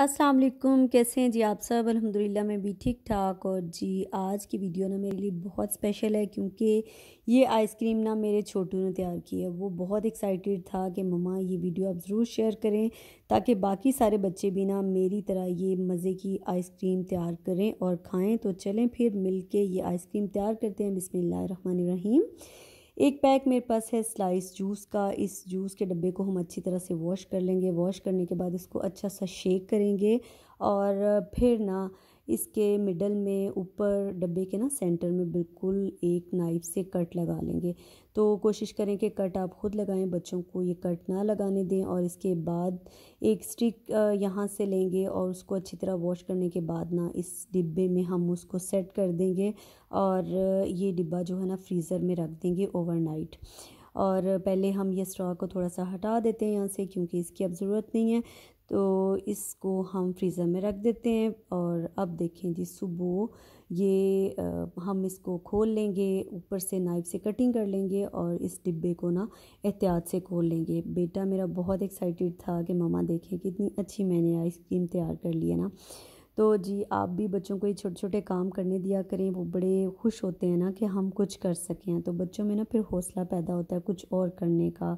अस्सलाम वालेकुम कैसे हैं जी आप सब अल्हम्दुलिल्लाह मैं भी ठीक ठाक और जी आज की वीडियो ना मेरे लिए बहुत स्पेशल है क्योंकि ये आइसक्रीम ना मेरे छोटू ने तैयार की है वो बहुत एक्साइटेड था कि ममा ये वीडियो आप ज़रूर शेयर करें ताकि बाकी सारे बच्चे भी ना मेरी तरह ये मज़े की आइसक्रीम तैयार करें और खाएँ तो चलें फिर मिल के ये आइसक्रीम तैयार करते हैं बिसमीम एक पैक मेरे पास है स्लाइस जूस का इस जूस के डब्बे को हम अच्छी तरह से वॉश कर लेंगे वॉश करने के बाद इसको अच्छा सा शेक करेंगे और फिर ना इसके मिडल में ऊपर डब्बे के ना सेंटर में बिल्कुल एक नाइफ से कट लगा लेंगे तो कोशिश करें कि कट आप ख़ुद लगाएं बच्चों को ये कट ना लगाने दें और इसके बाद एक स्टिक यहाँ से लेंगे और उसको अच्छी तरह वॉश करने के बाद ना इस डिब्बे में हम उसको सेट कर देंगे और ये डिब्बा जो है ना फ्रीज़र में रख देंगे ओवर और पहले हम ये स्ट्रॉ को थोड़ा सा हटा देते हैं यहाँ से क्योंकि इसकी अब ज़रूरत नहीं है तो इसको हम फ्रीज़र में रख देते हैं और अब देखें जी सुबह ये आ, हम इसको खोल लेंगे ऊपर से नाइफ से कटिंग कर लेंगे और इस डिब्बे को ना एहतियात से खोल लेंगे बेटा मेरा बहुत एक्साइटेड था कि ममा देखें कितनी अच्छी मैंने आइसक्रीम तैयार कर ली है ना तो जी आप भी बच्चों को ये छोटे छोटे काम करने दिया करें वो बड़े खुश होते हैं ना कि हम कुछ कर सकें तो बच्चों में ना फिर हौसला पैदा होता है कुछ और करने का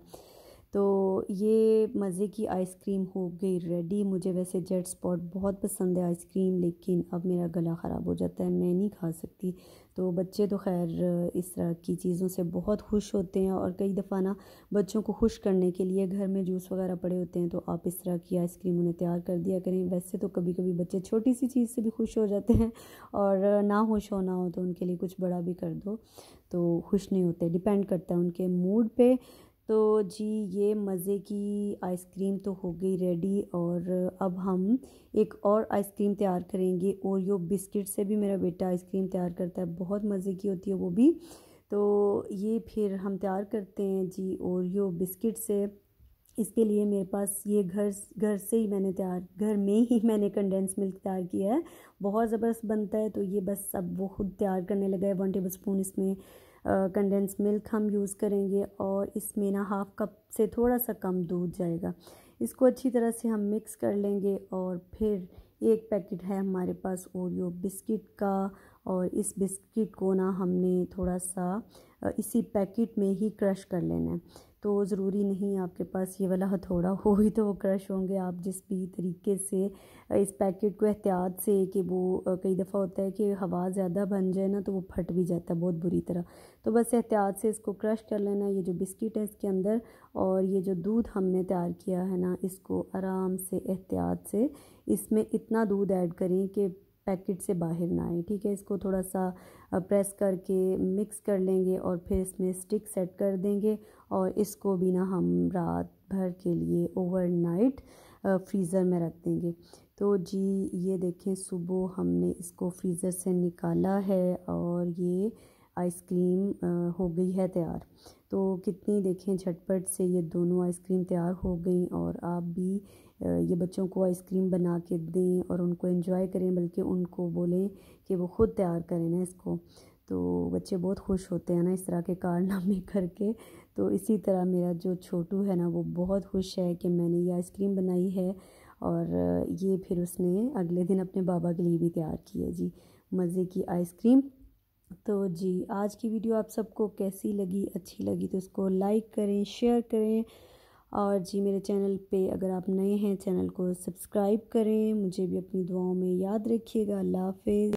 तो ये मज़े की आइसक्रीम हो गई रेडी मुझे वैसे जेट स्पॉट बहुत पसंद है आइसक्रीम लेकिन अब मेरा गला ख़राब हो जाता है मैं नहीं खा सकती तो बच्चे तो खैर इस तरह की चीज़ों से बहुत खुश होते हैं और कई दफ़ा ना बच्चों को खुश करने के लिए घर में जूस वगैरह पड़े होते हैं तो आप इस तरह की आइसक्रीम उन्हें तैयार कर दिया करें वैसे तो कभी कभी बच्चे छोटी सी चीज़ से भी खुश हो जाते हैं और ना खुश होना हो तो उनके लिए कुछ बड़ा भी कर दो तो खुश नहीं होते डिपेंड करता है उनके मूड पर तो जी ये मज़े की आइसक्रीम तो हो गई रेडी और अब हम एक और आइसक्रीम तैयार करेंगे ओरियो बिस्किट से भी मेरा बेटा आइसक्रीम तैयार करता है बहुत मज़े की होती है वो भी तो ये फिर हम तैयार करते हैं जी ओरियो बिस्किट से इसके लिए मेरे पास ये घर घर से ही मैंने तैयार घर में ही मैंने कंडेंस मिल्क तैयार किया है बहुत ज़बरदस्त बनता है तो ये बस अब वो खुद तैयार करने लगा है वन टेबल स्पून इसमें कंडेंस मिल्क हम यूज़ करेंगे और इसमें ना हाफ़ कप से थोड़ा सा कम दूध जाएगा इसको अच्छी तरह से हम मिक्स कर लेंगे और फिर एक पैकेट है हमारे पास ओरियो बिस्किट का और इस बिस्किट को ना हमने थोड़ा सा इसी पैकेट में ही क्रश कर लेना है तो ज़रूरी नहीं आपके पास ये वाला हथौड़ा हो ही तो वो क्रश होंगे आप जिस भी तरीके से इस पैकेट को एहतियात से कि वो कई दफ़ा होता है कि हवा ज़्यादा बन जाए ना तो वो फट भी जाता है बहुत बुरी तरह तो बस एहतियात से इसको क्रश कर लेना ये जो बिस्किट है इसके अंदर और ये जो दूध हमने तैयार किया है ना इसको आराम से एहतियात से इसमें इतना दूध ऐड करें कि पैकेट से बाहर ना आए ठीक है इसको थोड़ा सा प्रेस करके मिक्स कर लेंगे और फिर इसमें स्टिक सेट कर देंगे और इसको भी ना हम रात भर के लिए ओवरनाइट फ्रीज़र में रख देंगे तो जी ये देखें सुबह हमने इसको फ्रीज़र से निकाला है और ये आइसक्रीम हो गई है तैयार तो कितनी देखें झटपट से ये दोनों आइसक्रीम तैयार हो गई और आप भी ये बच्चों को आइसक्रीम बना के दें और उनको एंजॉय करें बल्कि उनको बोलें कि वो ख़ुद तैयार करें ना इसको तो बच्चे बहुत खुश होते हैं ना इस तरह के कारनामे करके तो इसी तरह मेरा जो छोटू है ना वो बहुत खुश है कि मैंने ये आइसक्रीम बनाई है और ये फिर उसने अगले दिन अपने बाबा के लिए भी तैयार किया जी मज़े की आइसक्रीम तो जी आज की वीडियो आप सबको कैसी लगी अच्छी लगी तो इसको लाइक करें शेयर करें और जी मेरे चैनल पे अगर आप नए हैं चैनल को सब्सक्राइब करें मुझे भी अपनी दुआओं में याद रखिएगा अल्लाह हाफिज़